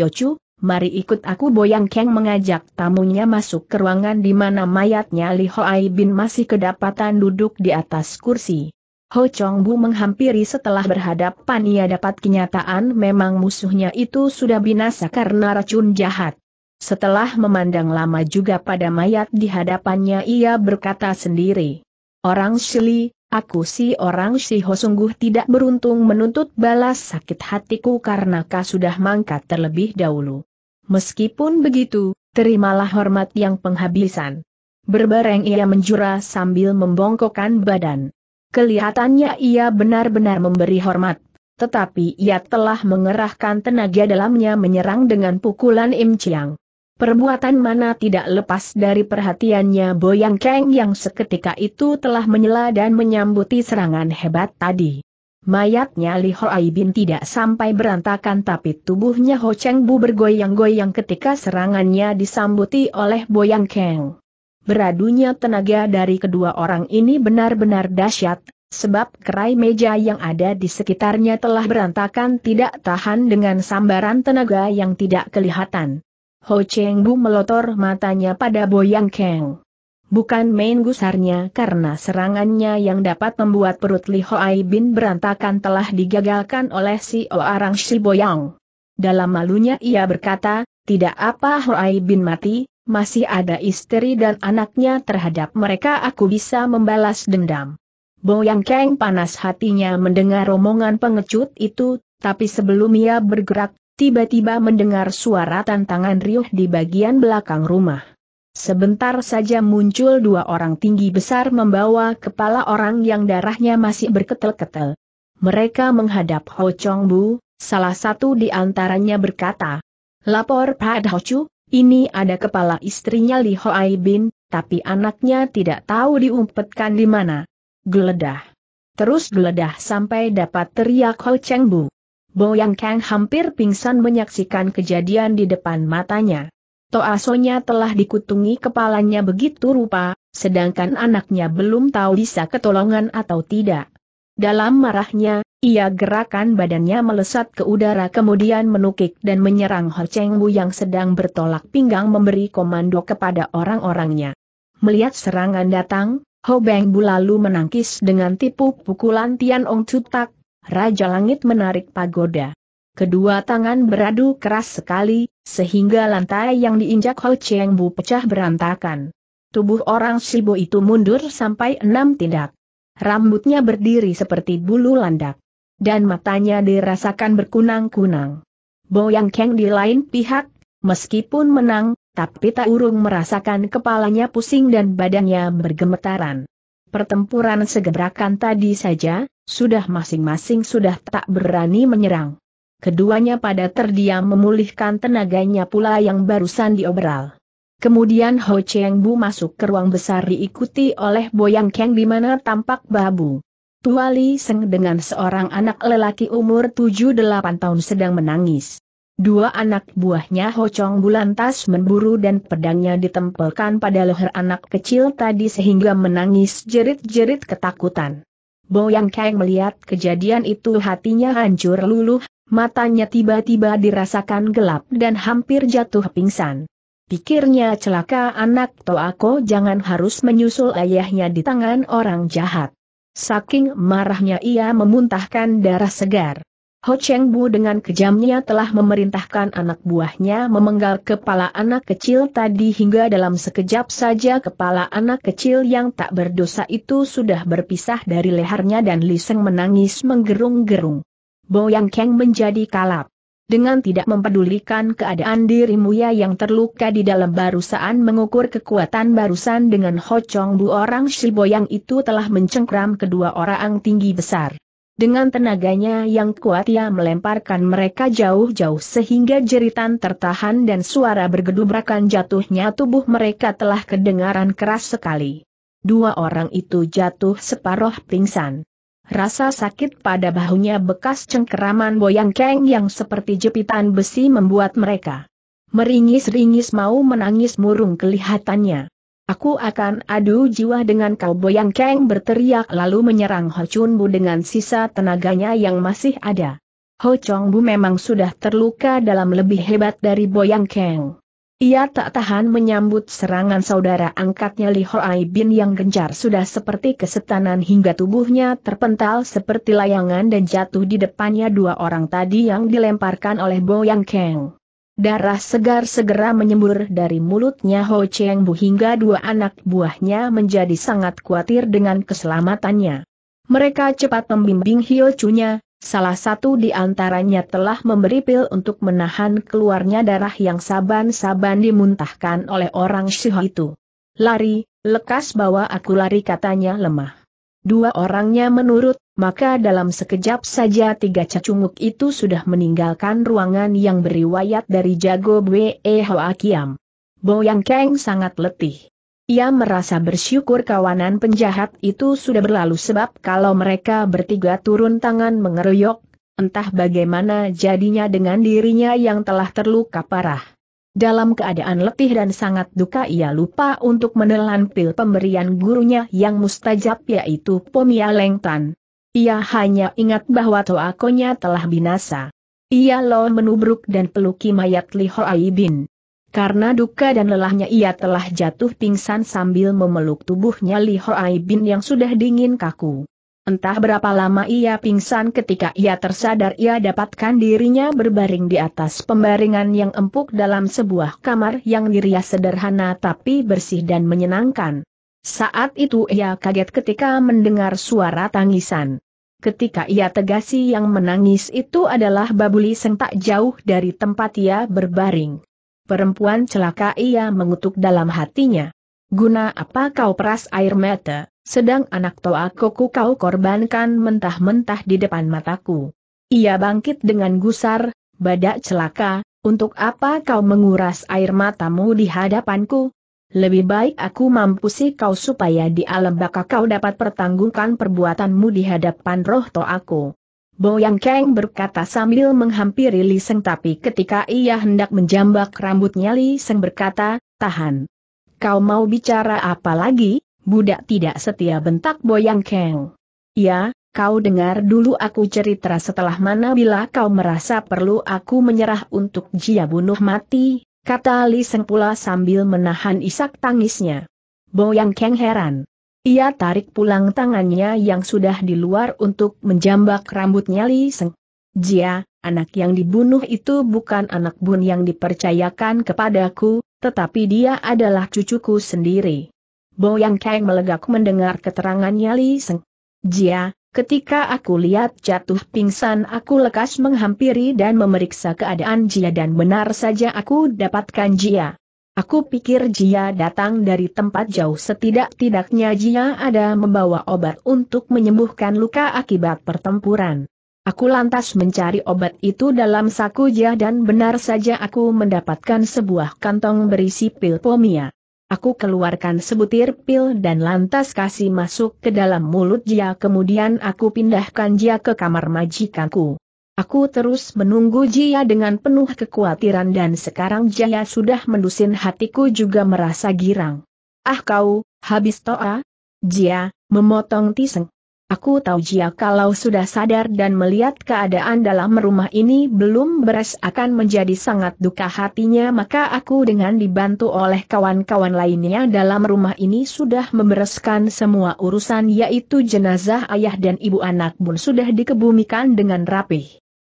S1: Chu, mari ikut aku Boyang Kang mengajak tamunya masuk ke ruangan di mana mayatnya Li Ai Bin masih kedapatan duduk di atas kursi. Ho Chong Bu menghampiri setelah berhadapan ia dapat kenyataan memang musuhnya itu sudah binasa karena racun jahat. Setelah memandang lama juga pada mayat di hadapannya ia berkata sendiri. Orang Shili, Aku si orang Siho sungguh tidak beruntung menuntut balas sakit hatiku karena kau sudah mangkat terlebih dahulu. Meskipun begitu, terimalah hormat yang penghabisan. Berbareng ia menjura sambil membongkokkan badan. Kelihatannya ia benar-benar memberi hormat, tetapi ia telah mengerahkan tenaga dalamnya menyerang dengan pukulan Im Chiang. Perbuatan mana tidak lepas dari perhatiannya Boyang Keng yang seketika itu telah menyela dan menyambuti serangan hebat tadi. Mayatnya Li Aibin Bin tidak sampai berantakan tapi tubuhnya Ho Cheng Bu bergoyang-goyang ketika serangannya disambuti oleh Boyang Keng. Beradunya tenaga dari kedua orang ini benar-benar dahsyat, sebab kerai meja yang ada di sekitarnya telah berantakan tidak tahan dengan sambaran tenaga yang tidak kelihatan. Ho Cheng Bu melotor matanya pada Boyang Kang. Bukan main gusarnya karena serangannya yang dapat membuat perut Li Ho Ai Bin berantakan telah digagalkan oleh si orang si Boyang. Dalam malunya ia berkata, tidak apa Ho Ai Bin mati, masih ada istri dan anaknya terhadap mereka aku bisa membalas dendam. Boyang Kang panas hatinya mendengar romongan pengecut itu, tapi sebelum ia bergerak, tiba-tiba mendengar suara tantangan riuh di bagian belakang rumah. Sebentar saja muncul dua orang tinggi besar membawa kepala orang yang darahnya masih berketel-ketel. Mereka menghadap Ho Chong Bu, salah satu di antaranya berkata, Lapor Pak Chu, ini ada kepala istrinya Li Ho Ai Bin, tapi anaknya tidak tahu diumpetkan di mana. Geledah. Terus geledah sampai dapat teriak Ho Cheng Bu. Boyang Kang hampir pingsan menyaksikan kejadian di depan matanya. Toasonya telah dikutungi kepalanya begitu rupa, sedangkan anaknya belum tahu bisa ketolongan atau tidak. Dalam marahnya, ia gerakan badannya melesat ke udara kemudian menukik dan menyerang Ho Cheng Bu yang sedang bertolak pinggang memberi komando kepada orang-orangnya. Melihat serangan datang, Ho Beng Bu lalu menangkis dengan tipu pukulan Tian Ong Cutak, Raja Langit menarik pagoda. Kedua tangan beradu keras sekali, sehingga lantai yang diinjak Ho Cheng Bu pecah berantakan. Tubuh orang Shibo itu mundur sampai enam tindak. Rambutnya berdiri seperti bulu landak. Dan matanya dirasakan berkunang-kunang. Bo Yang di lain pihak, meskipun menang, tapi tak urung merasakan kepalanya pusing dan badannya bergemetaran. Pertempuran segebrakan tadi saja, sudah masing-masing sudah tak berani menyerang. Keduanya pada terdiam memulihkan tenaganya pula yang barusan dioberal. Kemudian Ho Cheng Bu masuk ke ruang besar diikuti oleh Boyang Kang di mana tampak babu. Tua Li Seng dengan seorang anak lelaki umur 7-8 tahun sedang menangis. Dua anak buahnya Ho Chong Bulantas lantas memburu dan pedangnya ditempelkan pada leher anak kecil tadi sehingga menangis jerit-jerit ketakutan. Boyang Kang melihat kejadian itu hatinya hancur luluh, matanya tiba-tiba dirasakan gelap dan hampir jatuh pingsan. Pikirnya celaka anak Toako jangan harus menyusul ayahnya di tangan orang jahat. Saking marahnya ia memuntahkan darah segar. Ho Cheng Bu dengan kejamnya telah memerintahkan anak buahnya memenggal kepala anak kecil tadi hingga dalam sekejap saja kepala anak kecil yang tak berdosa itu sudah berpisah dari lehernya dan Li Seng menangis menggerung-gerung. Bo Yang Keng menjadi kalap. Dengan tidak mempedulikan keadaan dirimu ya yang terluka di dalam barusan mengukur kekuatan barusan dengan Ho Chong Bu orang Shiboyang itu telah mencengkram kedua orang tinggi besar. Dengan tenaganya yang kuat ia melemparkan mereka jauh-jauh sehingga jeritan tertahan dan suara bergedubrakan jatuhnya tubuh mereka telah kedengaran keras sekali. Dua orang itu jatuh separuh pingsan. Rasa sakit pada bahunya bekas cengkeraman boyang keng yang seperti jepitan besi membuat mereka meringis-ringis mau menangis murung kelihatannya. Aku akan adu jiwa dengan kau Boyang Kang berteriak lalu menyerang Ho Chun Bu dengan sisa tenaganya yang masih ada. Ho Chong Bu memang sudah terluka dalam lebih hebat dari Boyang Kang. Ia tak tahan menyambut serangan saudara angkatnya Li Ai Bin yang gencar sudah seperti kesetanan hingga tubuhnya terpental seperti layangan dan jatuh di depannya dua orang tadi yang dilemparkan oleh Boyang Kang. Darah segar segera menyembur dari mulutnya Ho Cheng Bu hingga dua anak buahnya menjadi sangat khawatir dengan keselamatannya. Mereka cepat membimbing Hio Chunya, salah satu di antaranya telah memberi pil untuk menahan keluarnya darah yang saban-saban dimuntahkan oleh orang Shiho itu. Lari, lekas bawa aku lari katanya lemah dua orangnya menurut, maka dalam sekejap saja tiga cacunguk itu sudah meninggalkan ruangan yang beriwayat dari jago Bwe Hoa Kiam. Boyang Kang sangat letih. Ia merasa bersyukur kawanan penjahat itu sudah berlalu sebab kalau mereka bertiga turun tangan mengeroyok, entah bagaimana jadinya dengan dirinya yang telah terluka parah. Dalam keadaan letih dan sangat duka ia lupa untuk menelan pil pemberian gurunya yang mustajab yaitu Pomia Lengtan. Ia hanya ingat bahwa toakonya telah binasa. Ia lo menubruk dan peluki mayat Li Bin. Karena duka dan lelahnya ia telah jatuh pingsan sambil memeluk tubuhnya Li Aibin Bin yang sudah dingin kaku. Entah berapa lama ia pingsan ketika ia tersadar ia dapatkan dirinya berbaring di atas pembaringan yang empuk dalam sebuah kamar yang dirias sederhana tapi bersih dan menyenangkan. Saat itu ia kaget ketika mendengar suara tangisan. Ketika ia tegasi yang menangis itu adalah Babuli Seng tak jauh dari tempat ia berbaring. Perempuan celaka ia mengutuk dalam hatinya. Guna apa kau peras air mata? sedang anak toa koku kau korbankan mentah-mentah di depan mataku. Ia bangkit dengan gusar, badak celaka, untuk apa kau menguras air matamu di hadapanku? Lebih baik aku mampu sih kau supaya di alam baka kau dapat pertanggungkan perbuatanmu di hadapan roh toa Toaku. Boyang Kang berkata sambil menghampiri Li Seng tapi ketika ia hendak menjambak rambutnya Li Seng berkata, tahan. Kau mau bicara apa lagi? budak tidak setia bentak Boyang Keng. Ya, kau dengar dulu aku cerita setelah mana bila kau merasa perlu aku menyerah untuk jia bunuh mati, kata Li Seng pula sambil menahan isak tangisnya. Boyang Keng heran. Ia tarik pulang tangannya yang sudah di luar untuk menjambak rambutnya Li Seng. Jia, anak yang dibunuh itu bukan anak bun yang dipercayakan kepadaku, tetapi dia adalah cucuku sendiri. Boyang Kang melegak mendengar keterangannya Li Seng. Jia, ketika aku lihat jatuh pingsan aku lekas menghampiri dan memeriksa keadaan Jia dan benar saja aku dapatkan Jia. Aku pikir Jia datang dari tempat jauh setidak-tidaknya Jia ada membawa obat untuk menyembuhkan luka akibat pertempuran. Aku lantas mencari obat itu dalam saku Jia dan benar saja aku mendapatkan sebuah kantong berisi pil pomia. Aku keluarkan sebutir pil dan lantas kasih masuk ke dalam mulut dia kemudian aku pindahkan dia ke kamar majikanku. Aku terus menunggu Jia dengan penuh kekhawatiran dan sekarang Jia sudah mendusin hatiku juga merasa girang. Ah kau, habis toa? Jia, memotong Tiseng. Aku tahu jika kalau sudah sadar dan melihat keadaan dalam rumah ini belum beres akan menjadi sangat duka hatinya maka aku dengan dibantu oleh kawan-kawan lainnya dalam rumah ini sudah membereskan semua urusan yaitu jenazah ayah dan ibu anak pun sudah dikebumikan dengan rapih.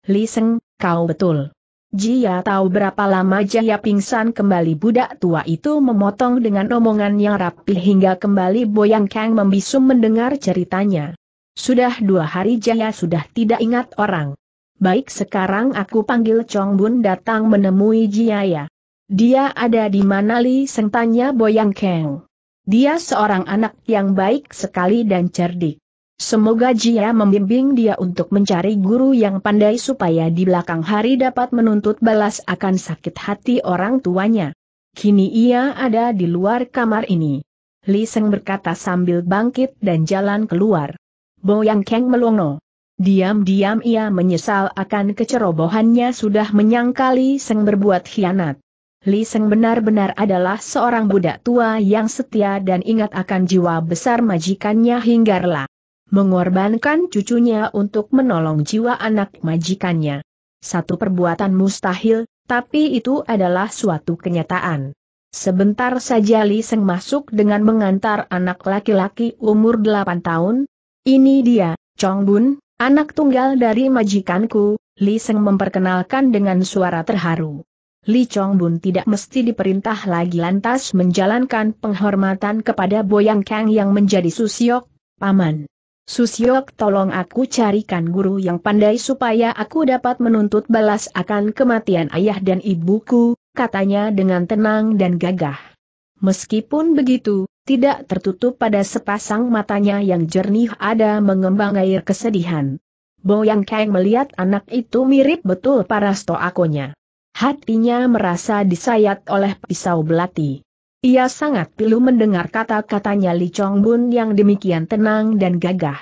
S1: Seng, kau betul. Jia tahu berapa lama Jaya pingsan kembali budak tua itu memotong dengan omongan yang rapi hingga kembali Boyang Kang membisu mendengar ceritanya. Sudah dua hari Jaya sudah tidak ingat orang. Baik sekarang aku panggil Chong Bun datang menemui Jaya. Dia ada di mana Li Seng tanya Boyang Keng. Dia seorang anak yang baik sekali dan cerdik. Semoga Jia membimbing dia untuk mencari guru yang pandai supaya di belakang hari dapat menuntut balas akan sakit hati orang tuanya. Kini ia ada di luar kamar ini. Li Seng berkata sambil bangkit dan jalan keluar yang Keng melongo. Diam-diam ia menyesal akan kecerobohannya sudah menyangkali Seng berbuat hianat. Li Seng benar-benar adalah seorang budak tua yang setia dan ingat akan jiwa besar majikannya hingga rela mengorbankan cucunya untuk menolong jiwa anak majikannya. Satu perbuatan mustahil, tapi itu adalah suatu kenyataan. Sebentar saja Li Seng masuk dengan mengantar anak laki-laki umur 8 tahun, ini dia, Chong Bun, anak tunggal dari majikanku, Li Seng memperkenalkan dengan suara terharu. Li Chong Bun tidak mesti diperintah lagi lantas menjalankan penghormatan kepada Boyang Kang yang menjadi Susiok, paman. Susiok tolong aku carikan guru yang pandai supaya aku dapat menuntut balas akan kematian ayah dan ibuku, katanya dengan tenang dan gagah. Meskipun begitu, tidak tertutup pada sepasang matanya yang jernih ada mengembang air kesedihan. Boyang Kang melihat anak itu mirip betul para stoakonya. Hatinya merasa disayat oleh pisau belati. Ia sangat pilu mendengar kata-katanya Li Chong Bun yang demikian tenang dan gagah.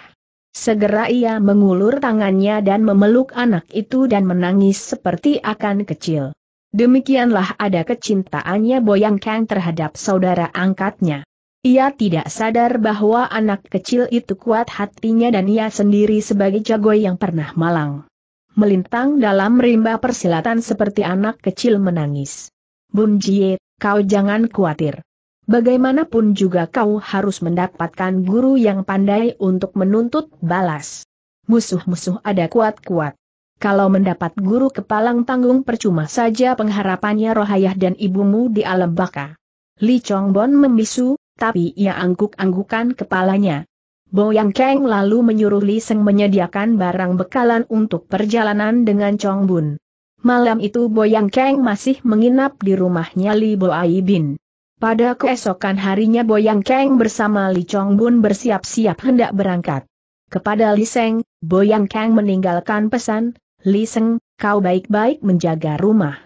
S1: Segera ia mengulur tangannya dan memeluk anak itu dan menangis seperti akan kecil. Demikianlah ada kecintaannya Boyang Kang terhadap saudara angkatnya. Ia tidak sadar bahwa anak kecil itu kuat hatinya dan ia sendiri sebagai jago yang pernah malang. Melintang dalam rimba persilatan seperti anak kecil menangis. Bun Jie, kau jangan khawatir. Bagaimanapun juga kau harus mendapatkan guru yang pandai untuk menuntut balas. Musuh-musuh ada kuat-kuat. Kalau mendapat guru kepalang tanggung percuma saja pengharapannya Rohayah dan ibumu di alam baka. Li Chongbon Bon membisu, tapi ia angguk-anggukan kepalanya. Yang Kang lalu menyuruh Li Seng menyediakan barang bekalan untuk perjalanan dengan Chong Bun. Malam itu Yang Kang masih menginap di rumahnya Li Ai Bin. Pada keesokan harinya Yang Kang bersama Li Chong Bun bersiap-siap hendak berangkat. Kepada Li Seng, Yang Kang meninggalkan pesan, Li Seng, kau baik-baik menjaga rumah.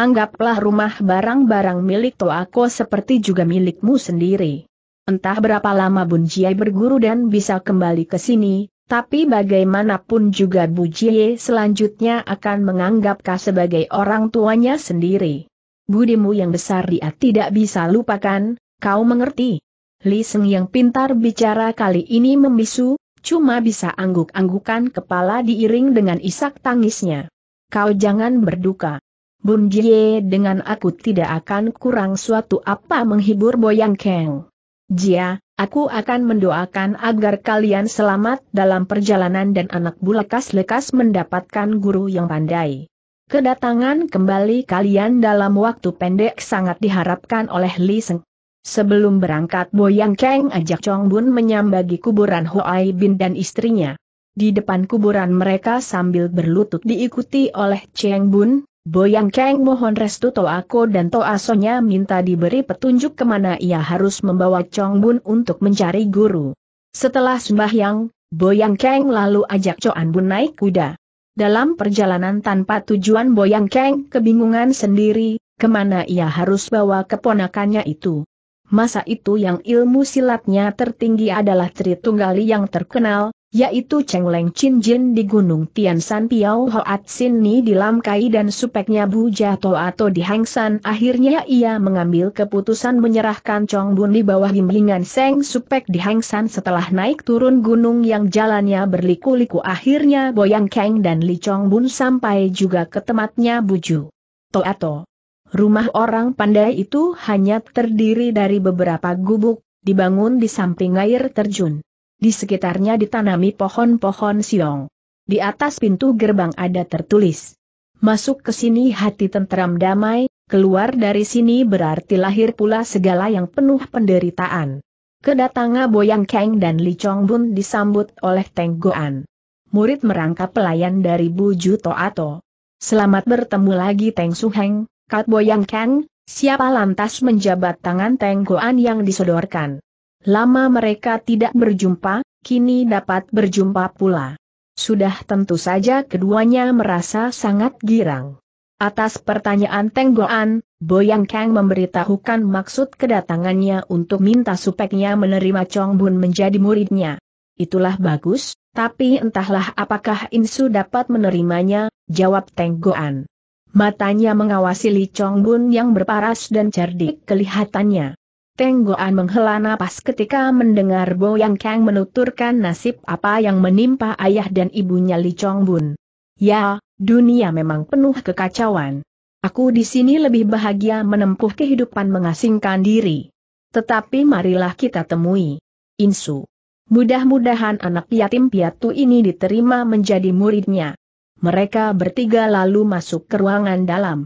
S1: Anggaplah rumah barang-barang milik Toako seperti juga milikmu sendiri. Entah berapa lama Bun Jie berguru dan bisa kembali ke sini, tapi bagaimanapun juga Bu Jie selanjutnya akan menganggap Kau sebagai orang tuanya sendiri. Budimu yang besar dia tidak bisa lupakan, kau mengerti? Li Seng yang pintar bicara kali ini membisu, cuma bisa angguk-anggukan kepala diiring dengan isak tangisnya. Kau jangan berduka. Bun Jie dengan aku tidak akan kurang suatu apa menghibur Boyang Kang. Jia, aku akan mendoakan agar kalian selamat dalam perjalanan dan anak bulekas lekas mendapatkan guru yang pandai. Kedatangan kembali kalian dalam waktu pendek sangat diharapkan oleh Li Seng. Sebelum berangkat Boyang Kang ajak Chong Bun menyambagi kuburan Huai Bin dan istrinya. Di depan kuburan mereka sambil berlutut diikuti oleh Cheng Bun, Boyang Kang mohon restu Toako dan Toasonya minta diberi petunjuk kemana ia harus membawa Chong Bun untuk mencari guru. Setelah sembahyang, Boyang Kang lalu ajak Choan Bun naik kuda. Dalam perjalanan tanpa tujuan Boyang Kang kebingungan sendiri, kemana ia harus bawa keponakannya itu. Masa itu yang ilmu silatnya tertinggi adalah Tritunggali yang terkenal, yaitu Cheng Leng Chin Jin di Gunung Tian San Piao Hoat Sin Ni di Lam Kai dan supeknya Bu Jato atau di Hang San. Akhirnya ia mengambil keputusan menyerahkan Chong Bun di bawah bimbingan Seng Supek di Hang San setelah naik turun gunung yang jalannya berliku-liku. Akhirnya Boyang Kang dan Li Chong Bun sampai juga ke tempatnya Buju. Toato. Rumah orang pandai itu hanya terdiri dari beberapa gubuk, dibangun di samping air terjun. Di sekitarnya ditanami pohon-pohon siong. Di atas pintu gerbang ada tertulis. Masuk ke sini hati tentram damai, keluar dari sini berarti lahir pula segala yang penuh penderitaan. Kedatangan Boyang Kang dan Li Chong Bun disambut oleh Teng Goan. Murid merangkap pelayan dari Bu To Ato. Selamat bertemu lagi Teng Su Heng, Kat Boyang Kang, siapa lantas menjabat tangan Teng Goan yang disodorkan. Lama mereka tidak berjumpa, kini dapat berjumpa pula. Sudah tentu saja keduanya merasa sangat girang. Atas pertanyaan Goan, Boyang Kang memberitahukan maksud kedatangannya untuk minta supeknya menerima Chong Bun menjadi muridnya. Itulah bagus, tapi entahlah apakah Insu dapat menerimanya, jawab Goan. Matanya mengawasi Li Chong Bun yang berparas dan cerdik kelihatannya. Tenggoan menghela napas ketika mendengar Bo Yang Kang menuturkan nasib apa yang menimpa ayah dan ibunya Li Chong Bun. Ya, dunia memang penuh kekacauan. Aku di sini lebih bahagia menempuh kehidupan mengasingkan diri. Tetapi marilah kita temui. Insu. Mudah-mudahan anak yatim piatu ini diterima menjadi muridnya. Mereka bertiga lalu masuk ke ruangan dalam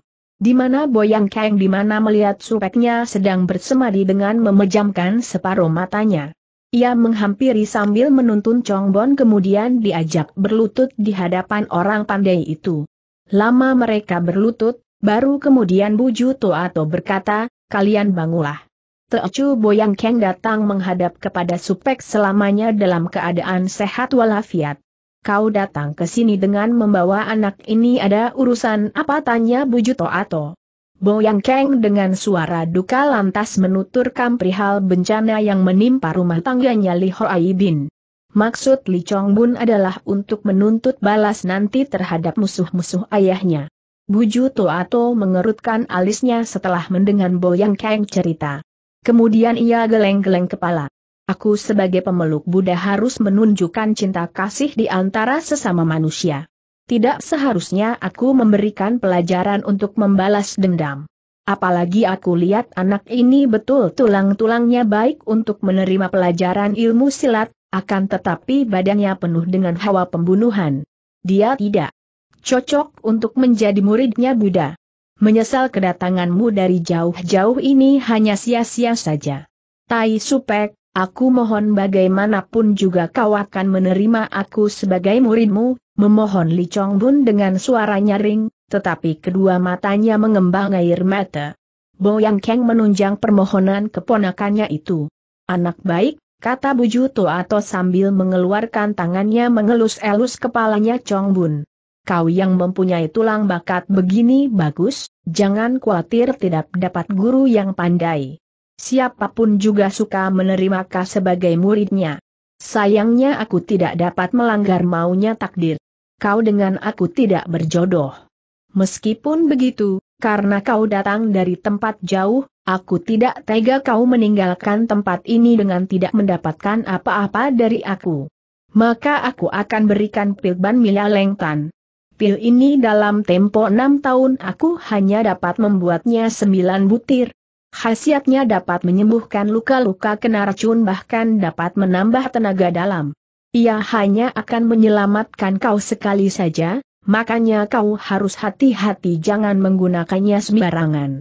S1: di mana Boyang Kang di mana melihat supeknya sedang bersemadi dengan memejamkan separuh matanya. Ia menghampiri sambil menuntun Chong Bon kemudian diajak berlutut di hadapan orang pandai itu. Lama mereka berlutut, baru kemudian Buju Toato berkata, kalian bangulah. Teocu Boyang Kang datang menghadap kepada supek selamanya dalam keadaan sehat walafiat kau datang ke sini dengan membawa anak ini ada urusan apa tanya Bujuto Ato. Boyang Keng dengan suara duka lantas menuturkan perihal bencana yang menimpa rumah tangganya Li Hoai Bin. Maksud Li Chong Bun adalah untuk menuntut balas nanti terhadap musuh-musuh ayahnya. Buju Toato mengerutkan alisnya setelah mendengar Boyang Keng cerita. Kemudian ia geleng-geleng kepala. Aku sebagai pemeluk Buddha harus menunjukkan cinta kasih di antara sesama manusia. Tidak seharusnya aku memberikan pelajaran untuk membalas dendam. Apalagi aku lihat anak ini betul tulang-tulangnya baik untuk menerima pelajaran ilmu silat, akan tetapi badannya penuh dengan hawa pembunuhan. Dia tidak cocok untuk menjadi muridnya Buddha. Menyesal kedatanganmu dari jauh-jauh ini hanya sia-sia saja. Tai Supek, Aku mohon bagaimanapun juga kau akan menerima aku sebagai muridmu, memohon Li Chong dengan suara nyaring, tetapi kedua matanya mengembang air mata. Yang Kang menunjang permohonan keponakannya itu. Anak baik, kata Bu Juto atau sambil mengeluarkan tangannya mengelus-elus kepalanya Chong Kau yang mempunyai tulang bakat begini bagus, jangan khawatir tidak dapat guru yang pandai. Siapapun juga suka menerima kau sebagai muridnya. Sayangnya aku tidak dapat melanggar maunya takdir. Kau dengan aku tidak berjodoh. Meskipun begitu, karena kau datang dari tempat jauh, aku tidak tega kau meninggalkan tempat ini dengan tidak mendapatkan apa-apa dari aku. Maka aku akan berikan pil ban mila lengtan. Pil ini dalam tempo enam tahun aku hanya dapat membuatnya sembilan butir, Khasiatnya dapat menyembuhkan luka-luka kena racun bahkan dapat menambah tenaga dalam. Ia hanya akan menyelamatkan kau sekali saja, makanya kau harus hati-hati jangan menggunakannya sembarangan.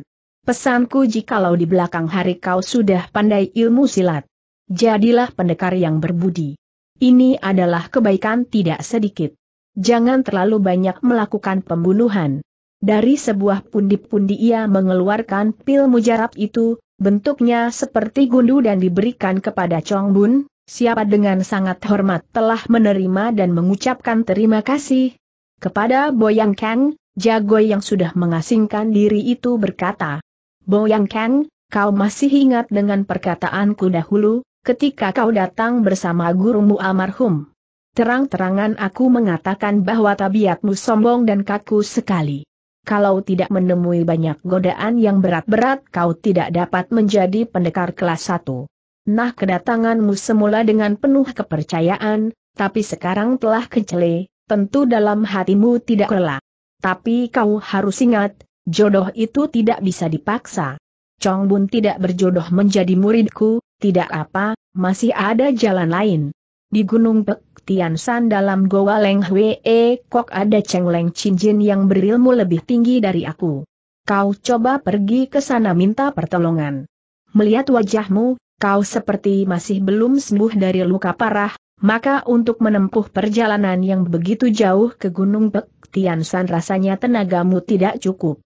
S1: Pesanku jikalau di belakang hari kau sudah pandai ilmu silat. Jadilah pendekar yang berbudi. Ini adalah kebaikan tidak sedikit. Jangan terlalu banyak melakukan pembunuhan. Dari sebuah pundi-pundi ia mengeluarkan pil mujarab itu, bentuknya seperti gundu dan diberikan kepada Chong Bun, siapa dengan sangat hormat telah menerima dan mengucapkan terima kasih. Kepada Boyang Kang, jago yang sudah mengasingkan diri itu berkata, Boyang Kang, kau masih ingat dengan perkataanku dahulu, ketika kau datang bersama gurumu almarhum. Terang-terangan aku mengatakan bahwa tabiatmu sombong dan kaku sekali kalau tidak menemui banyak godaan yang berat-berat kau tidak dapat menjadi pendekar kelas 1. Nah kedatanganmu semula dengan penuh kepercayaan, tapi sekarang telah kecele, tentu dalam hatimu tidak rela. Tapi kau harus ingat, jodoh itu tidak bisa dipaksa. Chong Bun tidak berjodoh menjadi muridku, tidak apa, masih ada jalan lain. Di Gunung Pek, Tian San dalam Goa Leng Hwe e, Kok ada Cheng Leng Chin Jin yang berilmu lebih tinggi dari aku. Kau coba pergi ke sana minta pertolongan. Melihat wajahmu, kau seperti masih belum sembuh dari luka parah, maka untuk menempuh perjalanan yang begitu jauh ke Gunung Pek, Tian San rasanya tenagamu tidak cukup.